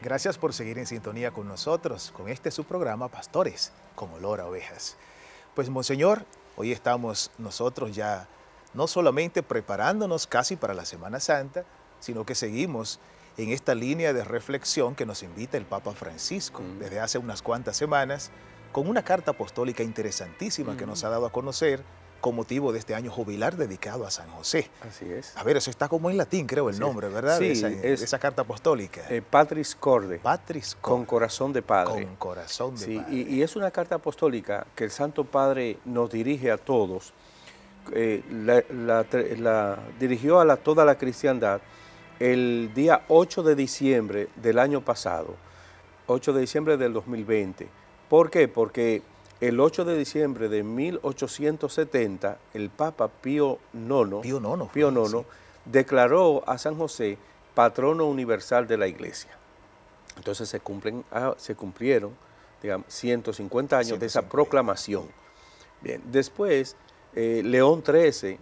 Gracias por seguir en sintonía con nosotros, con este su programa Pastores como olor a ovejas. Pues Monseñor, hoy estamos nosotros ya no solamente preparándonos casi para la Semana Santa, sino que seguimos en esta línea de reflexión que nos invita el Papa Francisco mm. desde hace unas cuantas semanas con una carta apostólica interesantísima que mm. nos ha dado a conocer con motivo de este año jubilar dedicado a San José. Así es. A ver, eso está como en latín, creo, el nombre, ¿verdad? Sí, esa, eh, carta apostólica. Eh, Patris Corde. Patris Corde. Con corazón de padre. Con corazón de padre. Y, y, es una carta apostólica que el Santo Padre nos dirige a todos. Eh, la, dirigió a toda la cristiandad el día 8 de diciembre del año pasado, 8 de diciembre del 2020. ¿Por qué? Porque el 8 de diciembre de 1870, el Papa Pío IX, Pío IX, Pío IX, declaró a San José patrono universal de la iglesia. Entonces se, cumplen, ah, se cumplieron 150 años de esa proclamación. Bien, después, eh, León XIII,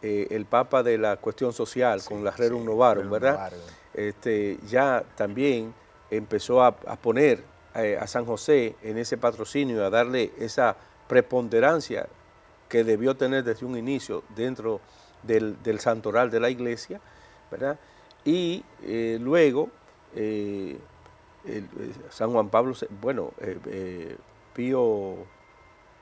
eh, el Papa de la cuestión social con la Rerum Novarum, ¿verdad? Este, ya también empezó a poner eh, a San José en ese patrocinio, a darle esa preponderancia que debió tener desde un inicio dentro del, santoral de la iglesia, ¿verdad? Y eh, luego eh, San Juan Pablo, bueno, Pío,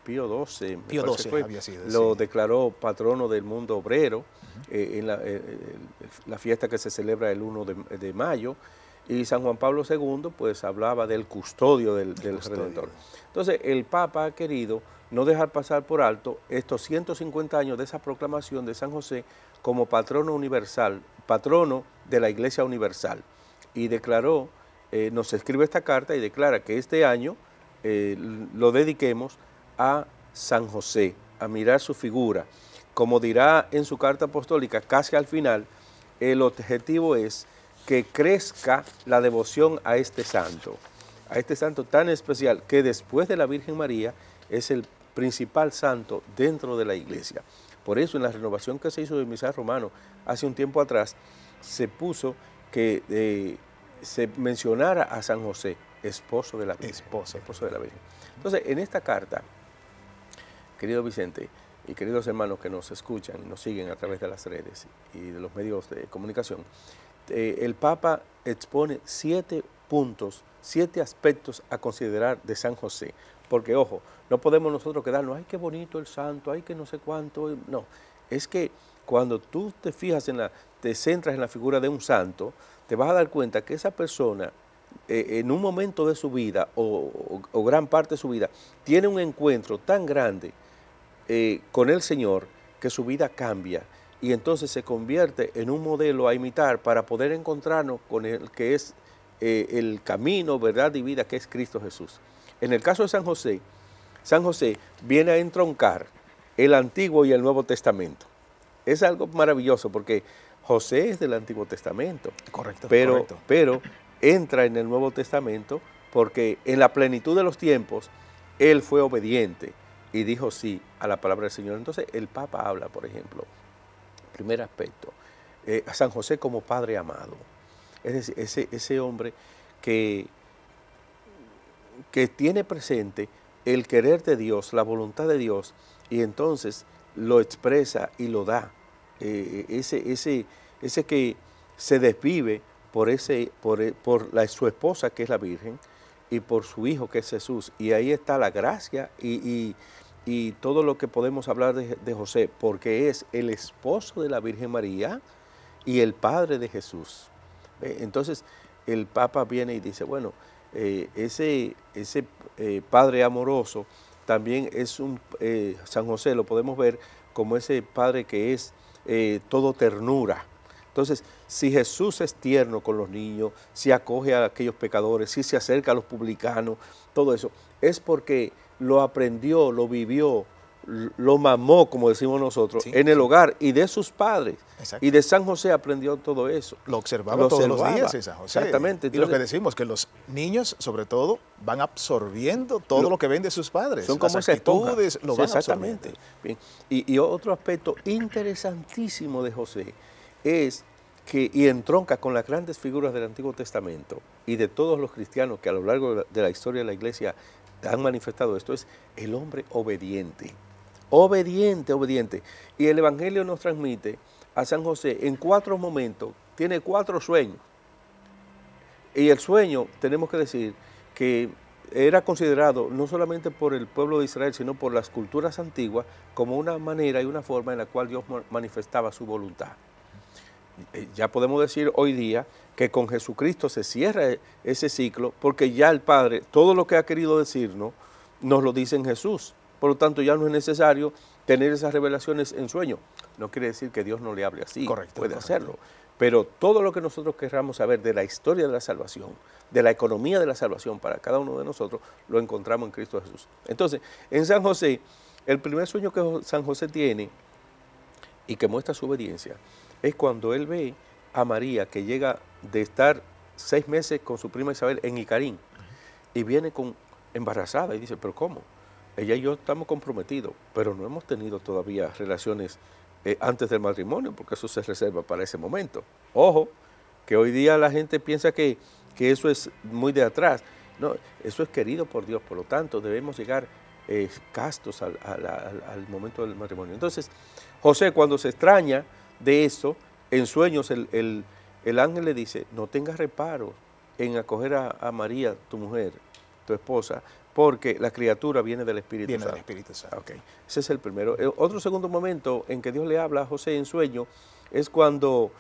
Pío XII, lo declaró patrono del mundo obrero en la, fiesta que se celebra el 1 de, de mayo. Y San Juan Pablo II pues hablaba del custodio del, Redentor. Entonces el Papa ha querido no dejar pasar por alto estos 150 años de esa proclamación de San José como patrono universal, patrono de la Iglesia Universal. Y declaró, eh, nos escribe esta carta y declara que este año eh, lo dediquemos a San José, a mirar su figura. Como dirá en su carta apostólica, casi al final, el objetivo es que crezca la devoción a este santo, a este santo tan especial que después de la Virgen María es el principal santo dentro de la iglesia. Por eso en la renovación que se hizo del misal romano hace un tiempo atrás, se puso que eh, se mencionara a San José, esposo de la Virgen. Esposo de la Virgen. Entonces, en esta carta, querido Vicente y queridos hermanos que nos escuchan y nos siguen a través de las redes y de los medios de comunicación, eh, el Papa expone siete puntos, siete aspectos a considerar de San José. Porque, ojo, no podemos nosotros quedarnos, ay, qué bonito el santo, ay, que no sé cuánto. No, es que cuando tú te fijas en la, te centras en la figura de un santo, te vas a dar cuenta que esa persona eh, en un momento de su vida o, gran parte de su vida tiene un encuentro tan grande eh, con el Señor que su vida cambia y entonces se convierte en un modelo a imitar para poder encontrarnos con el que es eh, el camino, verdad y vida, que es Cristo Jesús. En el caso de San José, San José viene a entroncar el Antiguo y el Nuevo Testamento. Es algo maravilloso porque José es del Antiguo Testamento. Correcto. Pero, correcto. pero entra en el Nuevo Testamento porque en la plenitud de los tiempos él fue obediente y dijo sí a la palabra del Señor. Entonces el Papa habla, por ejemplo, primer aspecto, eh, a San José como padre amado. Es decir, ese, ese hombre que, que tiene presente el querer de Dios, la voluntad de Dios, y entonces lo expresa y lo da. Eh, eh, ese, ese, ese que se desvive por, ese, por, por su esposa, que es la Virgen, y por su hijo, que es Jesús. Y ahí está la gracia y y todo lo que podemos hablar de, José, porque es el esposo de la Virgen María y el padre de Jesús. Eh, entonces el Papa viene y dice, bueno, eh, ese, ese eh, padre amoroso también es un, San José lo podemos ver como ese padre que es todo ternura. Entonces, si Jesús es tierno con los niños, si acoge a aquellos pecadores, si se acerca a los publicanos, todo eso, es porque lo aprendió, lo vivió, lo mamó, como decimos nosotros, en el hogar y de sus padres. Y de San José aprendió todo eso. Lo observaba todos los días José. Exactamente. y lo que decimos, que los niños, sobre todo, van absorbiendo todo lo, que ven de sus padres. Son como actitudes, lo Exactamente. Y, y, otro aspecto interesantísimo de José es que, y entronca con las grandes figuras del Antiguo Testamento y de todos los cristianos que a lo largo de la historia de la iglesia han manifestado esto, es el hombre obediente. Obediente, obediente. Y el Evangelio nos transmite a San José en cuatro momentos, tiene cuatro sueños. Y el sueño, tenemos que decir, que era considerado no solamente por el pueblo de Israel, sino por las culturas antiguas como una manera y una forma en la cual Dios manifestaba su voluntad. Eh, ya podemos decir hoy día que con Jesucristo se cierra e-, ese ciclo porque ya el Padre, todo lo que ha querido decirnos, nos lo dice en Jesús. Por lo tanto, ya no es necesario tener esas revelaciones en sueño. No quiere decir que Dios no le hable así, puede hacerlo. Pero todo lo que nosotros querramos saber de la historia de la salvación, de la economía de la salvación para cada uno de nosotros, lo encontramos en Cristo Jesús. Entonces, en San José, el primer sueño que San José tiene y que muestra su obediencia es cuando él ve a María que llega de estar seis meses con su prima Isabel en Icarín y viene con embarazada y dice, pero ¿cómo? Ella y yo estamos comprometidos, pero no hemos tenido todavía relaciones eh, antes del matrimonio, porque eso se reserva para ese momento. Ojo, que hoy día la gente piensa que, eso es muy de atrás. No, eso es querido por Dios, por lo tanto debemos llegar eh, castos al momento del matrimonio. Entonces, José cuando se extraña, de eso, en sueños el, ángel le dice, no tengas reparo en acoger a, María, tu mujer, tu esposa, porque la criatura viene del Espíritu Santo. Viene del Espíritu Santo. Ese es el primero. Eh, otro segundo momento en que Dios le habla a José en sueño es cuando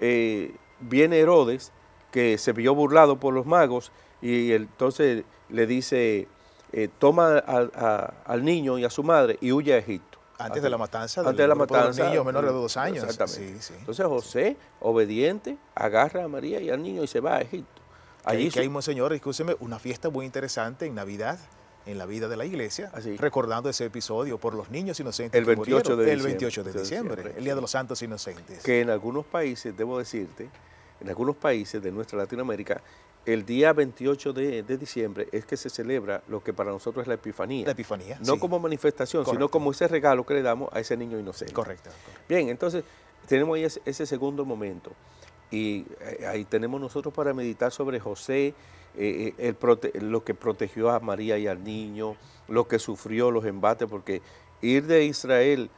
eh, viene Herodes, que se vio burlado por los magos, y entonces le dice, eh, toma al niño y a su madre y huye a Egipto. Antes de la matanza. Antes de la matanza. De niños menores de dos años. Entonces José, obediente, agarra a María y al niño y se va a Egipto. Allí que hay, monseñor, escúcheme, una fiesta muy interesante en Navidad en la vida de la iglesia, ah, recordando ese episodio por los niños inocentes. El 28 de diciembre. El 28 de diciembre, el Día de los Santos Inocentes. Que en algunos países, debo decirte, en algunos países de nuestra Latinoamérica, el día 28 de, diciembre es que se celebra lo que para nosotros es la Epifanía. La Epifanía. No como manifestación, sino como ese regalo que le damos a ese niño inocente. Correcto. Bien, entonces tenemos ahí ese, segundo momento. Y eh, ahí tenemos nosotros para meditar sobre José, eh, eh, lo que protegió a María y al niño, lo que sufrió los embates, porque ir de Israel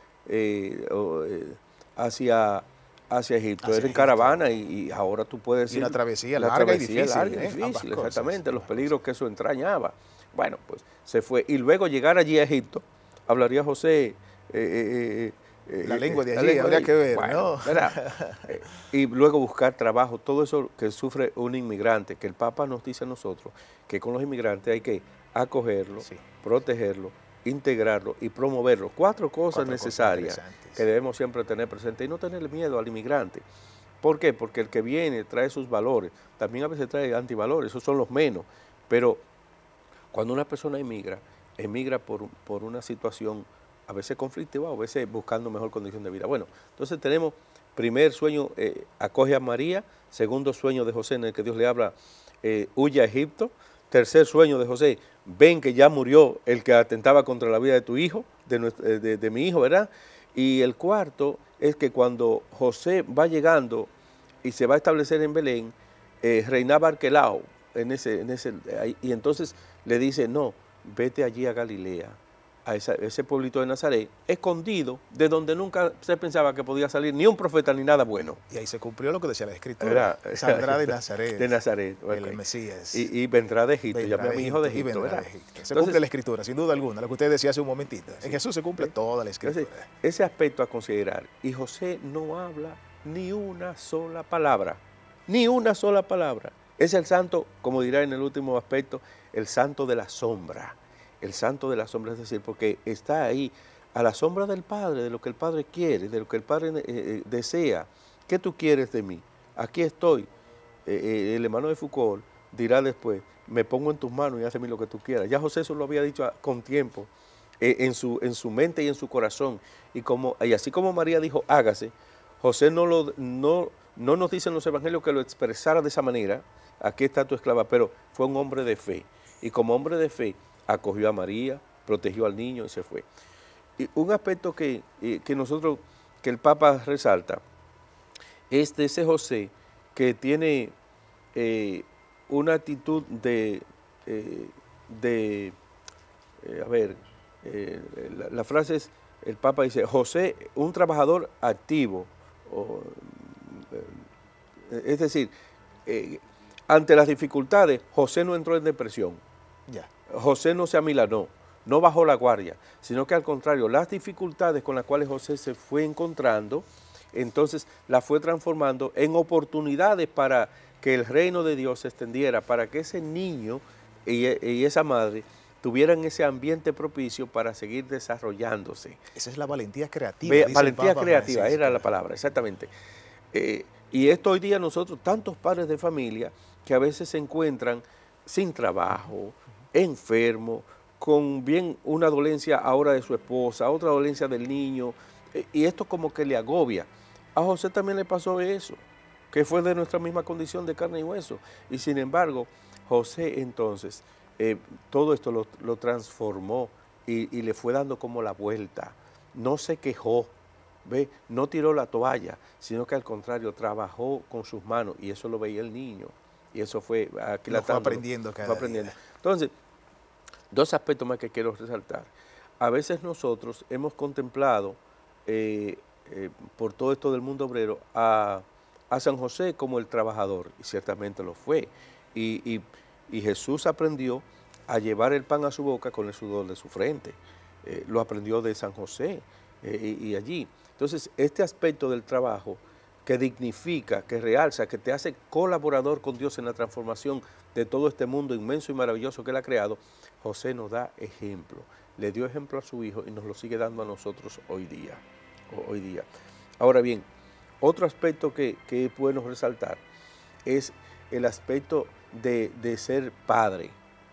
hacia hacia Egipto, es en caravana y, ahora tú puedes ir. una travesía larga y difícil. ¿eh? exactamente, los peligros que eso entrañaba. Bueno, pues se fue. Y luego llegar allí a Egipto, hablaría José. Eh, eh, la lengua de allí, habría que ver, y luego buscar trabajo, todo eso que sufre un inmigrante, que el Papa nos dice a nosotros que con los inmigrantes hay que acogerlos, protegerlos. protegerlo, integrarlo y promoverlo. Cuatro cosas necesarias que debemos siempre tener presente y no tener miedo al inmigrante. ¿Por qué? Porque el que viene trae sus valores, también a veces trae antivalores, esos son los menos, pero cuando una persona emigra, emigra por, una situación a veces conflictiva, a veces buscando mejor condición de vida. Bueno, entonces tenemos primer sueño, eh, acoge a María, segundo sueño de José en el que Dios le habla, eh, huye a Egipto, tercer sueño de José, ven que ya murió el que atentaba contra la vida de tu hijo, eh, de, mi hijo, ¿verdad? Y el cuarto es que cuando José va llegando y se va a establecer en Belén, eh, reinaba Arquelao, en ese, ese, y entonces le dice, no, vete allí a Galilea, ese pueblito de Nazaret, escondido, de donde nunca se pensaba que podía salir ni un profeta ni nada bueno. Y ahí se cumplió lo que decía la escritura. Saldrá de Nazaret. De Nazaret. El Mesías. Y, vendrá de Egipto. Vendrá mi hijo de Egipto. Y vendrá de Egipto. Se cumple la escritura, sin duda alguna, lo que usted decía hace un momentito. En Jesús se cumple toda la escritura. ese aspecto a considerar. Y José no habla ni una sola palabra. Ni una sola palabra. Es el santo, como dirá en el último aspecto, el santo de la sombra el santo de las sombras, es decir, porque está ahí a la sombra del Padre, de lo que el Padre quiere, de lo que el Padre eh, eh, desea. ¿Qué tú quieres de mí? Aquí estoy. Eh, el hermano de Foucault dirá después, me pongo en tus manos y hazme lo que tú quieras. Ya José eso lo había dicho ah, con tiempo, en, su, en su mente y en su corazón. Y, como, y así como María dijo, hágase, José no, lo, no, no nos dicen los evangelios que lo expresara de esa manera, aquí está tu esclava, pero fue un hombre de fe. Y como hombre de fe, acogió a María, protegió al niño y se fue. Y un aspecto que, eh, nosotros, que el Papa resalta, es de ese José que tiene eh, una actitud de, eh, a ver, la, frase es, el Papa dice, José, un trabajador activo, es decir, ante las dificultades, José no entró en depresión. Ya. José no se amilanó, no bajó la guardia, sino que al contrario, las dificultades con las cuales José se fue encontrando, entonces las fue transformando en oportunidades para que el reino de Dios se extendiera, para que ese niño y, e, esa madre tuvieran ese ambiente propicio para seguir desarrollándose. Esa es la valentía creativa. valentía creativa, era la palabra, exactamente. Eh, y esto hoy día nosotros, tantos padres de familia que a veces se encuentran sin trabajo, enfermo, con bien una dolencia ahora de su esposa, otra dolencia del niño, eh, y esto como que le agobia. A José también le pasó eso, que fue de nuestra misma condición de carne y hueso. Y sin embargo, José entonces eh, todo esto lo, transformó y, le fue dando como la vuelta. No se quejó, ¿ve? no tiró la toalla, sino que al contrario trabajó con sus manos y eso lo veía el niño. Y eso fue aquí ah, la aprendiendo cada aprendiendo. Entonces, dos aspectos más que quiero resaltar. A veces nosotros hemos contemplado, eh, eh, por todo esto del mundo obrero, a, San José como el trabajador, y ciertamente lo fue. Y, Jesús aprendió a llevar el pan a su boca con el sudor de su frente. Eh, lo aprendió de San José y, y allí. Entonces, este aspecto del trabajo que dignifica, que realza, que te hace colaborador con Dios en la transformación de todo este mundo inmenso y maravilloso que Él ha creado, José nos da ejemplo. Le dio ejemplo a su hijo y nos lo sigue dando a nosotros hoy día. Hoy día. Ahora bien, otro aspecto que, que resaltar es el aspecto de, de ser padre.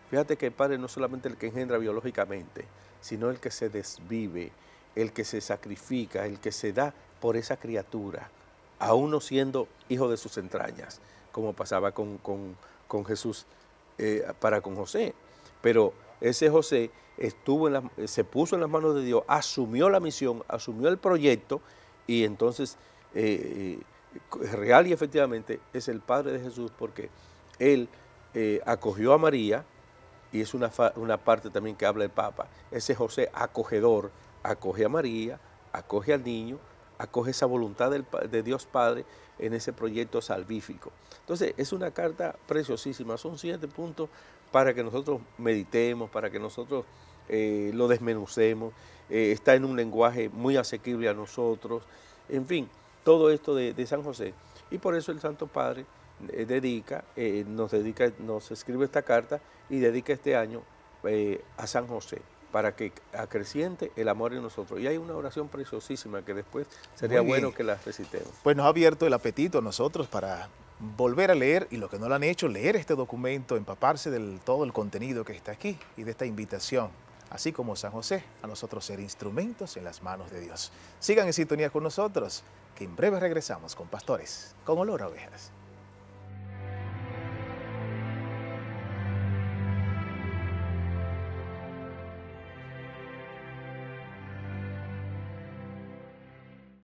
Fíjate que el padre no es solamente el que engendra biológicamente, sino el que se desvive, el que se sacrifica, el que se da por esa criatura aún no siendo hijo de sus entrañas, como pasaba con, Jesús eh, para con José. Pero ese José estuvo eh, se puso en las manos de Dios, asumió la misión, asumió el proyecto y entonces eh, real y efectivamente es el Padre de Jesús porque él acogió a María y es una, una, parte también que habla el Papa, ese José acogedor acoge a María, acoge al niño, acoge esa voluntad de Dios Padre en ese proyecto salvífico. Entonces, es una carta preciosísima, son siete puntos para que nosotros meditemos, para que nosotros eh, lo desmenucemos, eh, está en un lenguaje muy asequible a nosotros, en fin, todo esto de, San José. Y por eso el Santo Padre eh, dedica, nos dedica, nos escribe esta carta y dedica este año a San José para que acreciente el amor en nosotros. Y hay una oración preciosísima que después sería bueno que la recitemos. Pues nos ha abierto el apetito a nosotros para volver a leer, y lo que no lo han hecho, leer este documento, empaparse de todo el contenido que está aquí y de esta invitación, así como San José, a nosotros ser instrumentos en las manos de Dios. Sigan en sintonía con nosotros, que en breve regresamos con pastores, con olor a ovejas.